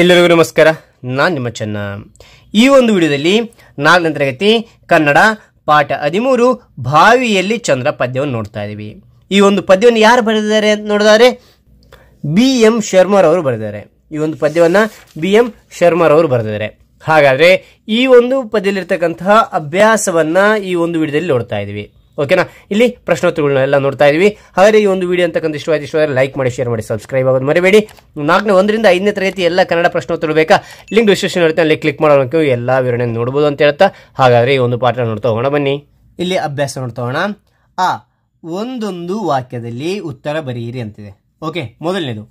ಎಲ್ಲರಿಗೂ ನಮಸ್ಕಾರ ನಾನ್ ನಿಮ್ಮ ಚೆನ್ನ ಈ ಒಂದು ವಿಡಿಯೋದಲ್ಲಿ ನಾಲ್ಕನೇ ತರಗತಿ ಕನ್ನಡ ಪಾಠ ಹದಿಮೂರು ಭಾವಿಯಲ್ಲಿ ಚಂದ್ರ ಪದ್ಯವನ್ನು ನೋಡ್ತಾ ಇದ್ದೀವಿ ಈ ಒಂದು ಪದ್ಯವನ್ನು ಯಾರು ಬರೆದಿದ್ದಾರೆ ಅಂತ ನೋಡಿದರೆ ಬಿ ಎಂ ಶರ್ಮರವರು ಬರೆದಿದ್ದಾರೆ ಈ ಒಂದು ಪದ್ಯವನ್ನು ಬಿ ಎಂ ಶರ್ಮರವರು ಬರೆದಿದ್ದಾರೆ ಹಾಗಾದರೆ ಈ ಒಂದು ಪದ್ಯದಲ್ಲಿರ್ತಕ್ಕಂತಹ ಅಭ್ಯಾಸವನ್ನ ಈ ಒಂದು ವಿಡಿಯೋದಲ್ಲಿ ನೋಡ್ತಾ ಇದ್ದೀವಿ ಓಕೆನಾ ಇಲ್ಲಿ ಪ್ರಶ್ನೋತ್ತರಗಳನ್ನ ಎಲ್ಲ ನೋಡ್ತಾ ಇದ್ವಿ ಹಾಗೆ ಈ ಒಂದು ವಿಡಿಯೋ ಅಂತಕ್ಕಂಥ ಇಷ್ಟವಾದ ಲೈಕ್ ಮಾಡಿ ಶೇರ್ ಮಾಡಿ ಸಬ್ಸ್ಕ್ರೈಬ್ ಆಗೋದು ಮರಿಬೇಡಿ ನಾಲ್ಕನೇ ಒಂದರಿಂದ ಐದನೇ ತರಗತಿ ಎಲ್ಲ ಕನ್ನಡ ಪ್ರಶ್ನೋತ್ತರ ಬೇಕಾ ಲಿಂಕ್ ಡಿಸ್ಕ್ರಿಪ್ಷನ್ ಇರುತ್ತೆ ಅಲ್ಲಿ ಕ್ಲಿಕ್ ಮಾಡೋದಕ್ಕೆ ಎಲ್ಲ ವಿವರಣೆ ನೋಡ್ಬೋದು ಅಂತ ಹೇಳ್ತಾ ಹಾಗಾದರೆ ಈ ಒಂದು ಪಾಠ ನೋಡ್ತಾ ಹೋಗೋಣ ಬನ್ನಿ ಇಲ್ಲಿ ಅಭ್ಯಾಸ ನೋಡ್ತಾ ಹೋಗೋಣ ಆ ಒಂದೊಂದು ವಾಕ್ಯದಲ್ಲಿ ಉತ್ತರ ಬರೆಯಿರಿ ಅಂತಿದೆ ಓಕೆ ಮೊದಲನೇದು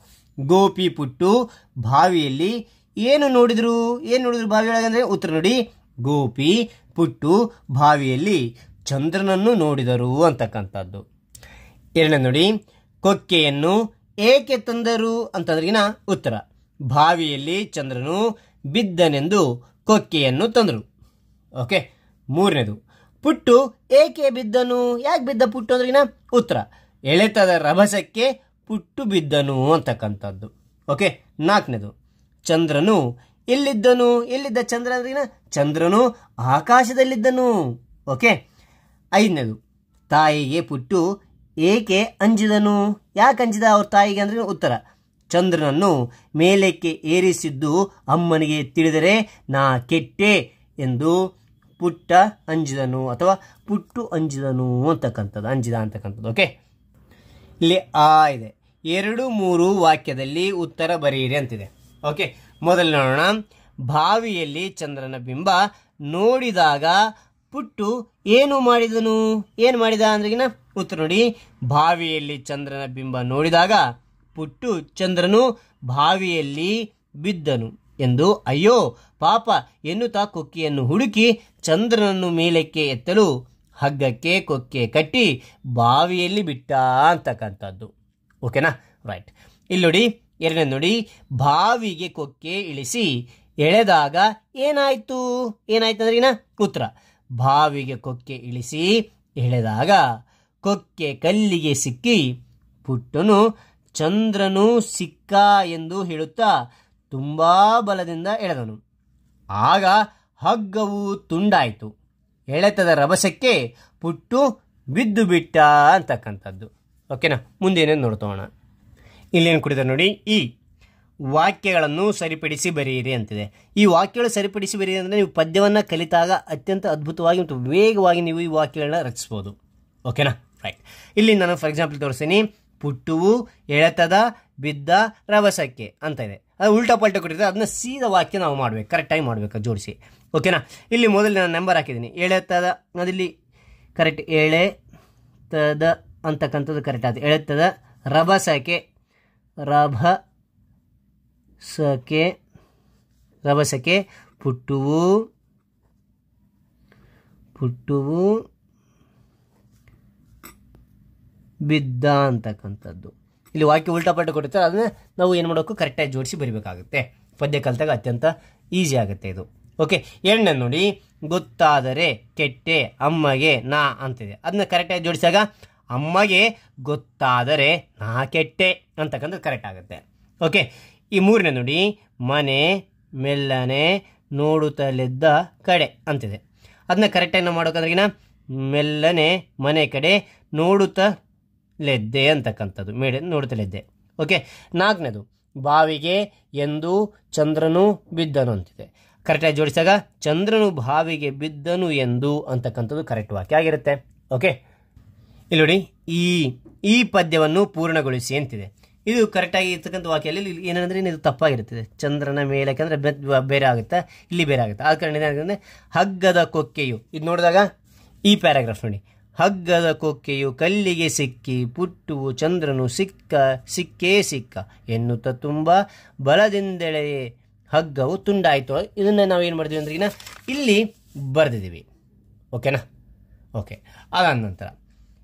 ಗೋಪಿ ಪುಟ್ಟು ಬಾವಿಯಲ್ಲಿ ಏನು ನೋಡಿದ್ರು ಏನು ನೋಡಿದ್ರು ಬಾವಿಯೊಳಗೆ ಅಂದರೆ ಉತ್ತರ ನೋಡಿ ಗೋಪಿ ಪುಟ್ಟು ಬಾವಿಯಲ್ಲಿ ಚಂದ್ರನನ್ನು ನೋಡಿದರು ಅಂತಕ್ಕಂಥದ್ದು ಎರಡನೇ ನೋಡಿ ಕೊಕ್ಕೆಯನ್ನು ಏಕೆ ತಂದರು ಅಂತಂದ್ರಿಗಿನ ಉತ್ತರ ಬಾವಿಯಲ್ಲಿ ಚಂದ್ರನು ಬಿದ್ದನೆಂದು ಕೊಕ್ಕೆಯನ್ನು ತಂದರು ಓಕೆ ಮೂರನೇದು ಪುಟ್ಟು ಏಕೆ ಬಿದ್ದನು ಯಾಕೆ ಬಿದ್ದ ಪುಟ್ಟು ಅಂದ್ರಿಗಿನ ಉತ್ತರ ಎಳೆತದ ರಭಸಕ್ಕೆ ಪುಟ್ಟು ಬಿದ್ದನು ಅಂತಕ್ಕಂಥದ್ದು ಓಕೆ ನಾಲ್ಕನೇದು ಚಂದ್ರನು ಎಲ್ಲಿದ್ದನು ಎಲ್ಲಿದ್ದ ಚಂದ್ರ ಅಂದ್ರಿಗಿನ ಚಂದ್ರನು ಆಕಾಶದಲ್ಲಿದ್ದನು ಓಕೆ ಐದನೇದು ತಾಯಿಗೆ ಪುಟ್ಟು ಏಕೆ ಅಂಜಿದನು ಯಾಕೆ ಅಂಜಿದ ಅವ್ರ ತಾಯಿಗೆ ಅಂದ್ರೆ ಉತ್ತರ ಚಂದ್ರನನ್ನು ಮೇಲಕ್ಕೆ ಏರಿಸಿದ್ದು ಅಮ್ಮನಿಗೆ ತಿಳಿದರೆ ನಾ ಕೆಟ್ಟೆ ಎಂದು ಪುಟ್ಟ ಅಂಜಿದನು ಅಥವಾ ಪುಟ್ಟು ಅಂಜಿದನು ಅಂತಕ್ಕಂಥದ್ದು ಅಂಜಿದ ಅಂತಕ್ಕಂಥದ್ದು ಓಕೆ ಇಲ್ಲಿ ಆ ಇದೆ ಎರಡು ಮೂರು ವಾಕ್ಯದಲ್ಲಿ ಉತ್ತರ ಬರೆಯಿರಿ ಅಂತಿದೆ ಓಕೆ ಮೊದಲು ನೋಡೋಣ ಬಾವಿಯಲ್ಲಿ ಚಂದ್ರನ ಬಿಂಬ ನೋಡಿದಾಗ ಪುಟ್ಟು ಏನು ಮಾಡಿದನು ಏನು ಮಾಡಿದ ಅಂದ್ರಿಗಿನ ಉತ್ತರ ನೋಡಿ ಬಾವಿಯಲ್ಲಿ ಚಂದ್ರನ ಬಿಂಬ ನೋಡಿದಾಗ ಪುಟ್ಟು ಚಂದ್ರನು ಬಾವಿಯಲ್ಲಿ ಬಿದ್ದನು ಎಂದು ಅಯ್ಯೋ ಪಾಪ ಎನ್ನುತ್ತಾ ಕೊಕ್ಕಿಯನ್ನು ಹುಡುಕಿ ಚಂದ್ರನನ್ನು ಮೇಲಕ್ಕೆ ಎತ್ತಲು ಹಗ್ಗಕ್ಕೆ ಕೊಕ್ಕೆ ಕಟ್ಟಿ ಬಾವಿಯಲ್ಲಿ ಬಿಟ್ಟ ಅಂತಕ್ಕಂಥದ್ದು ಓಕೆನಾ ರೈಟ್ ಇಲ್ಲಿ ನೋಡಿ ಎರಡನೇ ನೋಡಿ ಬಾವಿಗೆ ಕೊಕ್ಕೆ ಇಳಿಸಿ ಎಳೆದಾಗ ಏನಾಯಿತು ಏನಾಯ್ತು ಅಂದ್ರಗಿನ ಉತ್ತರ ಬಾವಿಗೆ ಕೊಕ್ಕೆ ಇಳಿಸಿ ಎಳೆದಾಗ ಕೊಕ್ಕೆ ಕಲ್ಲಿಗೆ ಸಿಕ್ಕಿ ಪುಟ್ಟನು ಚಂದ್ರನು ಸಿಕ್ಕ ಎಂದು ಹೇಳುತ್ತಾ ತುಂಬಾ ಬಲದಿಂದ ಎಳೆದನು ಆಗ ಹಗ್ಗವು ತುಂಡಾಯಿತು ಎಳೆತದ ರಭಸಕ್ಕೆ ಪುಟ್ಟು ಬಿದ್ದು ಬಿಟ್ಟ ಅಂತಕ್ಕಂಥದ್ದು ಓಕೆನಾ ಮುಂದೇನೇನು ನೋಡ್ತೋಣ ಇಲ್ಲೇನು ಕುಡಿದ ನೋಡಿ ಈ ವಾಕ್ಯಗಳನ್ನು ಸರಿಪಡಿಸಿ ಬರೆಯಿರಿ ಅಂತಿದೆ ಈ ವಾಕ್ಯಗಳು ಸರಿಪಡಿಸಿ ಬರೆಯಿರಿ ಅಂದರೆ ನೀವು ಪದ್ಯವನ್ನು ಕಲಿತಾಗ ಅತ್ಯಂತ ಅದ್ಭುತವಾಗಿ ಮತ್ತು ವೇಗವಾಗಿ ನೀವು ಈ ವಾಕ್ಯಗಳನ್ನ ರಚಿಸ್ಬೋದು ಓಕೆನಾ ರೈಟ್ ಇಲ್ಲಿ ನಾನು ಫಾರ್ ಎಕ್ಸಾಂಪಲ್ ತೋರಿಸ್ತೀನಿ ಪುಟ್ಟುವು ಎಳೆತದ ಬಿದ್ದ ರಭಸಕ್ಕೆ ಅಂತ ಇದೆ ಅದು ಉಲ್ಟಾ ಪಲ್ಟ ಕೊಟ್ಟಿದ್ರೆ ಅದನ್ನ ಸೀದಾ ವಾಕ್ಯ ನಾವು ಮಾಡಬೇಕು ಕರೆಕ್ಟಾಗಿ ಮಾಡಬೇಕು ಜೋಡಿಸಿ ಓಕೆನಾ ಇಲ್ಲಿ ಮೊದಲು ನಾನು ನಂಬರ್ ಹಾಕಿದ್ದೀನಿ ಎಳೆತದ ಅದಿಲ್ಲಿ ಕರೆಕ್ಟ್ ತದ ಅಂತಕ್ಕಂಥದ್ದು ಕರೆಕ್ಟ್ ಆಯ್ತು ಎಳೆತದ ರಭಸಕ್ಕೆ ರಭ ಸಕೆ ರಭಸಕ್ಕೆ ಪುಟ್ಟುವು ಪುಟ್ಟುವು ಬಿದ್ದ ಅಂತಕ್ಕಂಥದ್ದು ಇಲ್ಲಿ ವಾಕ್ಯ ಉಲ್ಟಾಪಲ್ಟ ಕೊಡ್ತಾರೆ ಅದನ್ನ ನಾವು ಏನು ಮಾಡೋಕ್ಕೂ ಕರೆಕ್ಟಾಗಿ ಜೋಡಿಸಿ ಬರಿಬೇಕಾಗುತ್ತೆ ಪದ್ಯ ಕಲಿತಾಗ ಅತ್ಯಂತ ಈಸಿ ಆಗುತ್ತೆ ಇದು ಓಕೆ ಎಣ್ಣೆ ನೋಡಿ ಗೊತ್ತಾದರೆ ಕೆಟ್ಟೆ ಅಮ್ಮಗೆ ನಾ ಅಂತಿದೆ ಅದನ್ನ ಕರೆಕ್ಟಾಗಿ ಜೋಡಿಸಿದಾಗ ಅಮ್ಮಗೆ ಗೊತ್ತಾದರೆ ನಾ ಕೆಟ್ಟೆ ಅಂತಕ್ಕಂಥದ್ದು ಕರೆಕ್ಟ್ ಆಗುತ್ತೆ ಓಕೆ ಈ ಮೂರನೇ ನುಡಿ ಮನೆ ಮೆಲ್ಲನೆ ಲೆದ್ದ ಕಡೆ ಅಂತಿದೆ ಅದನ್ನ ಕರೆಕ್ಟಾಗಿ ನಾವು ಮಾಡೋಕಂದ್ರಿಗಿನ ಮೆಲ್ಲನೆ ಮನೆ ಕಡೆ ನೋಡುತ್ತಲೆದ್ದೆ ಅಂತಕ್ಕಂಥದ್ದು ಮೇಡ ನೋಡುತ್ತಲಿದ್ದೆ ಓಕೆ ನಾಲ್ಕನೇದು ಬಾವಿಗೆ ಎಂದು ಚಂದ್ರನು ಬಿದ್ದನು ಅಂತಿದೆ ಕರೆಕ್ಟಾಗಿ ಜೋಡಿಸಿದಾಗ ಚಂದ್ರನು ಬಾವಿಗೆ ಬಿದ್ದನು ಎಂದು ಅಂತಕ್ಕಂಥದ್ದು ಕರೆಕ್ಟ್ ವಾಕ್ಯ ಆಗಿರುತ್ತೆ ಓಕೆ ಇಲ್ಲಿ ನೋಡಿ ಈ ಈ ಪದ್ಯವನ್ನು ಪೂರ್ಣಗೊಳಿಸಿ ಅಂತಿದೆ ಇದು ಕರೆಕ್ಟಾಗಿ ಇರ್ತಕ್ಕಂಥ ವಾಕ್ಯದಲ್ಲಿ ಇಲ್ಲಿ ಏನಂದರೆ ಇದು ತಪ್ಪಾಗಿರುತ್ತದೆ ಚಂದ್ರನ ಮೇಲೆ ಯಾಕಂದರೆ ಬೇರೆ ಆಗುತ್ತೆ ಇಲ್ಲಿ ಬೇರೆ ಆಗುತ್ತೆ ಆ ಕಾರಣ ಏನಾಗುತ್ತೆ ಹಗ್ಗದ ಕೊಕ್ಕೆಯು ಇದು ನೋಡಿದಾಗ ಈ ಪ್ಯಾರಾಗ್ರಾಫ್ ನೋಡಿ ಹಗ್ಗದ ಕೊಕ್ಕೆಯು ಕಲ್ಲಿಗೆ ಸಿಕ್ಕಿ ಪುಟ್ಟುವು ಚಂದ್ರನು ಸಿಕ್ಕ ಸಿಕ್ಕೇ ಸಿಕ್ಕ ಎನ್ನುತ್ತ ತುಂಬ ಬಲದಿಂದೆಳೆಯೇ ಹಗ್ಗವು ತುಂಡಾಯಿತು ಇದನ್ನು ನಾವೇನು ಮಾಡಿದ್ವಿ ಅಂದ್ರೆ ಇಲ್ಲಿ ಬರೆದಿದ್ದೀವಿ ಓಕೆನಾ ಓಕೆ ಅದಾದ ನಂತರ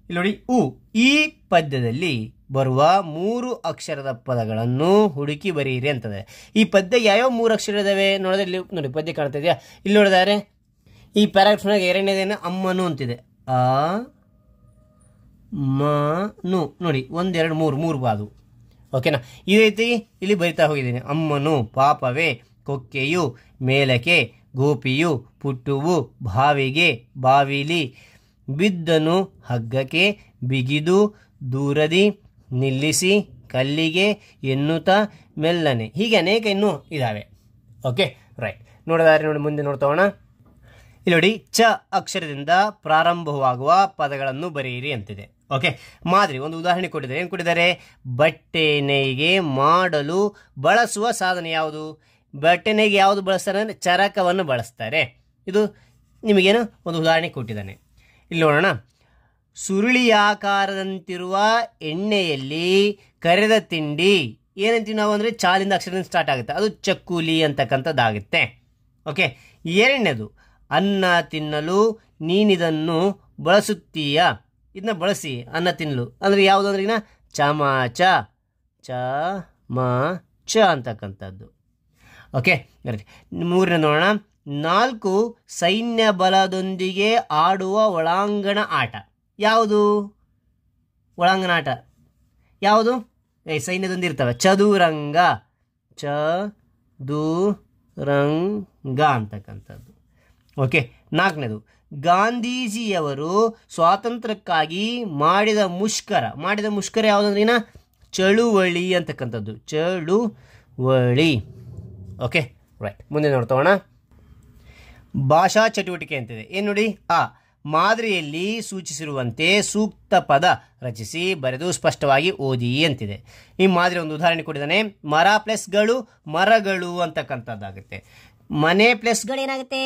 ಇಲ್ಲಿ ನೋಡಿ ಉ ಈ ಪದ್ಯದಲ್ಲಿ ಬರುವ ಮೂರು ಅಕ್ಷರದ ಪದಗಳನ್ನು ಹುಡುಕಿ ಬರೆಯಿರಿ ಅಂತದೆ ಈ ಪದ್ಯ ಯಾವ್ಯಾವ ಮೂರು ಅಕ್ಷರ ಇದಾವೆ ನೋಡಿದ್ರೆ ಇಲ್ಲಿ ನೋಡಿ ಪದ್ಯ ಕಾಣ್ತಾ ಇದೆಯಾ ಇಲ್ಲಿ ನೋಡಿದಾರೆ ಈ ನಾಗ ಎರಡನೇದೇನೆ ಅಮ್ಮನು ಅಂತಿದೆ ಆ ಮನು ನೋಡಿ ಒಂದೆರಡು ಮೂರು ಮೂರು ಬಾದು ಓಕೆನಾ ಈ ರೀತಿ ಇಲ್ಲಿ ಬರಿತಾ ಹೋಗಿದ್ದೀನಿ ಅಮ್ಮನು ಪಾಪವೇ ಕೊಕ್ಕೆಯು ಮೇಲಕ್ಕೆ ಗೋಪಿಯು ಪುಟ್ಟುವು ಬಾವಿಗೆ ಬಾವಿಲಿ ಬಿದ್ದನು ಹಗ್ಗಕ್ಕೆ ಬಿಗಿದು ದೂರದಿ ನಿಲ್ಲಿಸಿ ಕಲ್ಲಿಗೆ ಎನ್ನುತ್ತಾ ಮೆಲ್ಲನೆ ಹೀಗೆ ಅನೇಕ ಇನ್ನೂ ಇದಾವೆ ಓಕೆ ರೈಟ್ ನೋಡೋದಾದರೆ ನೋಡಿ ಮುಂದೆ ನೋಡ್ತೋಣ ಇಲ್ಲಿ ನೋಡಿ ಚ ಅಕ್ಷರದಿಂದ ಪ್ರಾರಂಭವಾಗುವ ಪದಗಳನ್ನು ಬರೆಯಿರಿ ಅಂತಿದೆ ಓಕೆ ಮಾದರಿ ಒಂದು ಉದಾಹರಣೆ ಕೊಟ್ಟಿದ್ದಾರೆ ಏನು ಕೊಟ್ಟಿದ್ದಾರೆ ಬಟ್ಟೆ ನೇಯ್ಗೆ ಮಾಡಲು ಬಳಸುವ ಸಾಧನ ಯಾವುದು ಬಟ್ಟೆ ನೇಯ್ಗೆ ಯಾವುದು ಬಳಸ್ತಾರೆ ಅಂದರೆ ಚರಕವನ್ನು ಬಳಸ್ತಾರೆ ಇದು ನಿಮಗೇನು ಒಂದು ಉದಾಹರಣೆ ಕೊಟ್ಟಿದ್ದಾನೆ ಇಲ್ಲಿ ನೋಡೋಣ ಸುರುಳಿಯಾಕಾರದಂತಿರುವ ಎಣ್ಣೆಯಲ್ಲಿ ಕರೆದ ತಿಂಡಿ ಏನಂತೀವಿ ನಾವು ಅಂದರೆ ಚಾಲಿಂದ ಅಕ್ಷರದಿಂದ ಸ್ಟಾರ್ಟ್ ಆಗುತ್ತೆ ಅದು ಚಕ್ಕುಲಿ ಅಂತಕ್ಕಂಥದ್ದಾಗುತ್ತೆ ಓಕೆ ಎರಡನೇದು ಅನ್ನ ತಿನ್ನಲು ನೀನಿದನ್ನು ಬಳಸುತ್ತೀಯ ಇದನ್ನ ಬಳಸಿ ಅನ್ನ ತಿನ್ನಲು ಅಂದರೆ ಯಾವುದು ಅಂದ್ರೆ ಈಗ ಚಮಾಚ ಚ ಮ ಚ ಅಂತಕ್ಕಂಥದ್ದು ಓಕೆ ಮೂರನೇ ನೋಡೋಣ ನಾಲ್ಕು ಸೈನ್ಯ ಬಲದೊಂದಿಗೆ ಆಡುವ ಒಳಾಂಗಣ ಆಟ ಯಾವುದು ಒಳಾಂಗನಾಟ ಯಾವುದು ಏ ಸೈನ್ಯದೊಂದಿರ್ತವೆ ಚದುರಂಗ ಚ ದು ರಂಗ ಅಂತಕ್ಕಂಥದ್ದು ಓಕೆ ನಾಲ್ಕನೇದು ಗಾಂಧೀಜಿಯವರು ಸ್ವಾತಂತ್ರ್ಯಕ್ಕಾಗಿ ಮಾಡಿದ ಮುಷ್ಕರ ಮಾಡಿದ ಮುಷ್ಕರ ಯಾವುದಂದ್ರೆ ಏನ ಚಳುವಳಿ ಅಂತಕ್ಕಂಥದ್ದು ಚಳುವಳಿ ಓಕೆ ರೈಟ್ ಮುಂದೆ ನೋಡ್ತೋಣ ಭಾಷಾ ಚಟುವಟಿಕೆ ಅಂತಿದೆ ಏನು ನೋಡಿ ಆ ಮಾದರಿಯಲ್ಲಿ ಸೂಚಿಸಿರುವಂತೆ ಸೂಕ್ತ ಪದ ರಚಿಸಿ ಬರೆದು ಸ್ಪಷ್ಟವಾಗಿ ಓದಿ ಅಂತಿದೆ ಈ ಮಾದರಿ ಒಂದು ಉದಾಹರಣೆ ಕೊಟ್ಟಿದ್ದಾನೆ ಮರ ಪ್ಲಸ್ಗಳು ಮರಗಳು ಅಂತಕ್ಕಂಥದ್ದಾಗುತ್ತೆ ಮನೆ ಪ್ಲಸ್ಗಳು ಏನಾಗುತ್ತೆ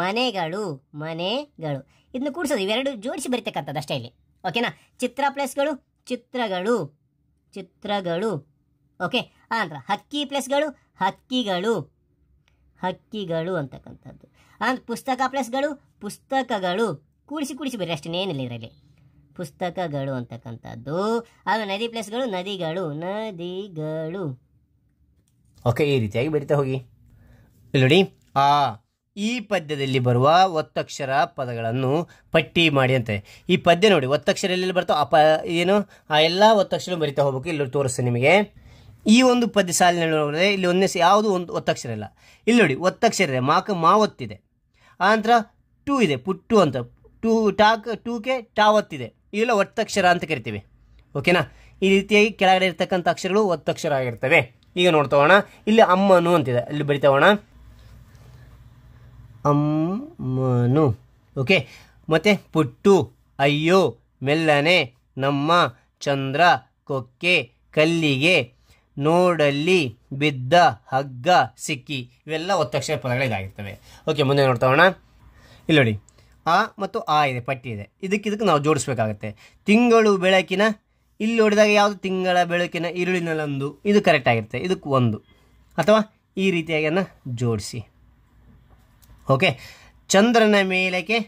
ಮನೆಗಳು ಮನೆಗಳು ಇದನ್ನು ಕೂಡಿಸೋದು ಇವೆರಡು ಜೋಡಿಸಿ ಬರೀತಕ್ಕಂಥದ್ದು ಅಷ್ಟೇ ಇಲ್ಲಿ ಓಕೆನಾ ಚಿತ್ರ ಪ್ಲಸ್ಗಳು ಚಿತ್ರಗಳು ಚಿತ್ರಗಳು ಓಕೆ ಆನಂತರ ಹಕ್ಕಿ ಪ್ಲಸ್ಗಳು ಹಕ್ಕಿಗಳು ಹಕ್ಕಿಗಳು ಅಂತಕ್ಕಂಥದ್ದು ಆ ಪುಸ್ತಕ ಪ್ಲಸ್ಗಳು ಪುಸ್ತಕಗಳು ಕೂಡಿಸಿ ಕೂಡಿಸಿ ಬೇರೆ ಏನಿಲ್ಲ ಇದರಲ್ಲಿ ಪುಸ್ತಕಗಳು ಅಂತಕ್ಕಂಥದ್ದು ಅದು ನದಿ ಪ್ಲಸ್ಗಳು ನದಿಗಳು ನದಿಗಳು ಓಕೆ ಈ ರೀತಿಯಾಗಿ ಬರಿತಾ ಹೋಗಿ ಇಲ್ಲಿ ನೋಡಿ ಆ ಈ ಪದ್ಯದಲ್ಲಿ ಬರುವ ಒತ್ತಕ್ಷರ ಪದಗಳನ್ನು ಪಟ್ಟಿ ಮಾಡಿ ಅಂತಾರೆ ಈ ಪದ್ಯ ನೋಡಿ ಒತ್ತಕ್ಷರ ಎಲ್ಲೆಲ್ಲಿ ಬರ್ತಾವೆ ಅಪ ಏನು ಆ ಎಲ್ಲ ಒತ್ತಕ್ಷರ ಬರಿತಾ ಹೋಗ್ಬೇಕು ಇಲ್ಲಿ ತೋರಿಸ್ತೀನಿ ನಿಮಗೆ ಈ ಒಂದು ಪದ್ಯ ಸಾಲಿನಲ್ಲಿ ಇಲ್ಲಿ ಒಂದೇ ಯಾವುದು ಒಂದು ಒತ್ತಕ್ಷರ ಇಲ್ಲ ಇಲ್ಲಿ ನೋಡಿ ಒತ್ತಕ್ಷರ ಇದೆ ಮಾಕ ಮಾ ಒತ್ತಿದೆ ಆನಂತರ ಟೂ ಇದೆ ಪುಟ್ಟು ಅಂತ ಟೂ ಟಾಕ್ ಟೂಕೆ ಟಾ ಒತ್ತಿದೆ ಇಲ್ಲ ಒತ್ತಕ್ಷರ ಅಂತ ಕರಿತೀವಿ ಓಕೆನಾ ಈ ರೀತಿಯಾಗಿ ಕೆಳಗಡೆ ಇರ್ತಕ್ಕಂಥ ಅಕ್ಷರಗಳು ಒತ್ತಕ್ಷರ ಆಗಿರ್ತವೆ ಈಗ ನೋಡ್ತಾವಣ ಇಲ್ಲಿ ಅಮ್ಮನು ಅಂತಿದೆ ಇಲ್ಲಿ ಬರಿತಾವಣ ಅಮ್ಮನು ಓಕೆ ಮತ್ತೆ ಪುಟ್ಟು ಅಯ್ಯೋ ಮೆಲ್ಲನೆ ನಮ್ಮ ಚಂದ್ರ ಕೊಕ್ಕೆ ಕಲ್ಲಿಗೆ ನೋಡಲ್ಲಿ ಬಿದ್ದ ಹಗ್ಗ ಸಿಕ್ಕಿ ಇವೆಲ್ಲ ಒತ್ತಕ್ಷರ ಇದಾಗಿರ್ತವೆ ಓಕೆ ಮುಂದೆ ನೋಡ್ತಾ ಹೋಗೋಣ ಇಲ್ಲಿ ನೋಡಿ ಆ ಮತ್ತು ಆ ಇದೆ ಪಟ್ಟಿ ಇದೆ ಇದಕ್ಕೆ ಇದಕ್ಕೆ ನಾವು ಜೋಡಿಸ್ಬೇಕಾಗತ್ತೆ ತಿಂಗಳು ಬೆಳಕಿನ ಇಲ್ಲಿ ನೋಡಿದಾಗ ಯಾವುದು ತಿಂಗಳ ಬೆಳಕಿನ ಈರುಳ್ಳಿನಲ್ಲೊಂದು ಇದು ಕರೆಕ್ಟ್ ಆಗಿರುತ್ತೆ ಇದಕ್ಕೆ ಒಂದು ಅಥವಾ ಈ ರೀತಿಯಾಗಿಯನ್ನು ಜೋಡಿಸಿ ಓಕೆ ಚಂದ್ರನ ಮೇಲಕ್ಕೆ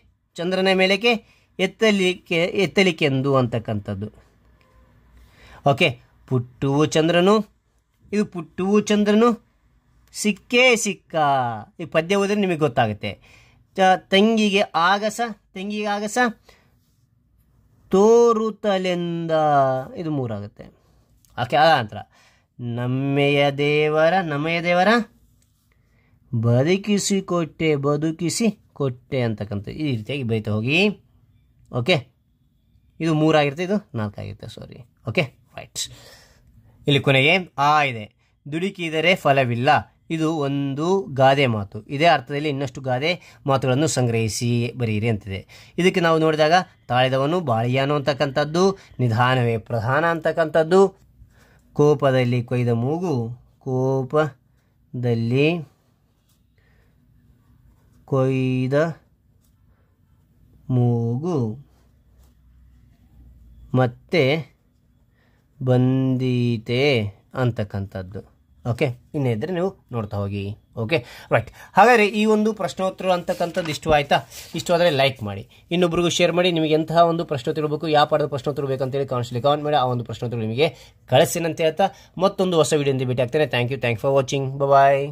ಚಂದ್ರನ ಮೇಲಕ್ಕೆ ಎತ್ತಲಿಕ್ಕೆ ಎತ್ತಲಿಕೆಂದು ಅಂತಕ್ಕಂಥದ್ದು ಓಕೆ ಪುಟ್ಟುವು ಚಂದ್ರನು ಇದು ಪುಟ್ಟು ಚಂದ್ರನು ಸಿಕ್ಕೇ ಸಿಕ್ಕ ಈ ಪದ್ಯ ಹೋದರೆ ನಿಮಗೆ ಗೊತ್ತಾಗುತ್ತೆ ತಂಗಿಗೆ ಆಗಸ ತಂಗಿಗೆ ಆಗಸ ತೋರುತ್ತಲೆಂದ ಇದು ಮೂರಾಗುತ್ತೆ ಆಕೆ ಆ ನಂತರ ನಮ್ಮೆಯ ದೇವರ ನಮ್ಮೆಯ ದೇವರ ಬದುಕಿಸಿ ಕೊಟ್ಟೆ ಬದುಕಿಸಿ ಕೊಟ್ಟೆ ಅಂತಕ್ಕಂಥ ಈ ರೀತಿಯಾಗಿ ಬೈತಾ ಹೋಗಿ ಓಕೆ ಇದು ಮೂರಾಗಿರುತ್ತೆ ಇದು ನಾಲ್ಕಾಗಿರುತ್ತೆ ಸಾರಿ ಓಕೆ ರೈಟ್ಸ್ ಇಲ್ಲಿ ಕೊನೆಗೆ ಆ ಇದೆ ದುಡುಕಿದರೆ ಫಲವಿಲ್ಲ ಇದು ಒಂದು ಗಾದೆ ಮಾತು ಇದೇ ಅರ್ಥದಲ್ಲಿ ಇನ್ನಷ್ಟು ಗಾದೆ ಮಾತುಗಳನ್ನು ಸಂಗ್ರಹಿಸಿ ಬರೀರಿ ಅಂತಿದೆ ಇದಕ್ಕೆ ನಾವು ನೋಡಿದಾಗ ತಾಳಿದವನು ಬಾಳಿಯಾನು ಅಂತಕ್ಕಂಥದ್ದು ನಿಧಾನವೇ ಪ್ರಧಾನ ಅಂತಕ್ಕಂಥದ್ದು ಕೋಪದಲ್ಲಿ ಕೊಯ್ದ ಮೂಗು ಕೋಪದಲ್ಲಿ ಕೊಯ್ದ ಮೂಗು ಮತ್ತೆ ಬಂದೀತೆ ಅಂತಕ್ಕಂಥದ್ದು ಓಕೆ ಇನ್ನೇ ಇದ್ರೆ ನೀವು ನೋಡ್ತಾ ಹೋಗಿ ಓಕೆ ರೈಟ್ ಹಾಗಾದರೆ ಈ ಒಂದು ಪ್ರಶ್ನೋತ್ತರ ಅಂತಕ್ಕಂಥದ್ದು ಇಷ್ಟು ಆಯಿತಾ ಇಷ್ಟು ಆದರೆ ಲೈಕ್ ಮಾಡಿ ಇನ್ನೊಬ್ರಿಗೂ ಶೇರ್ ಮಾಡಿ ನಿಮಗೆ ಎಂತಹ ಒಂದು ಪ್ರಶ್ನೋತ್ತರ ಇರಬೇಕು ಯಾವ ಪಾಠದ ಪ್ರಶ್ನೋತ್ತರ ಬೇಕಂತೇಳಿ ಕಾಣಿಸ್ಲಿ ಕಾಮೆಂಟ್ ಮಾಡಿ ಆ ಒಂದು ಪ್ರಶ್ನೋತ್ತರ ನಿಮಗೆ ಕಳಿಸಿನಂತೆ ಹೇಳ್ತಾ ಮತ್ತೊಂದು ಹೊಸ ವಿಡಿಯೋದಿಂದ ಭೇಟಿ ಆಗ್ತೇನೆ thank you thank for watching bye